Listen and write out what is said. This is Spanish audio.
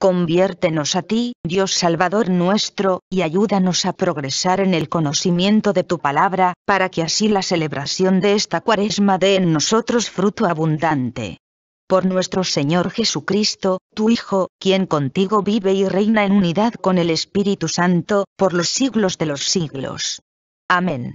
Conviértenos a ti, Dios Salvador nuestro, y ayúdanos a progresar en el conocimiento de tu palabra, para que así la celebración de esta cuaresma dé en nosotros fruto abundante. Por nuestro Señor Jesucristo, tu Hijo, quien contigo vive y reina en unidad con el Espíritu Santo, por los siglos de los siglos. Amén.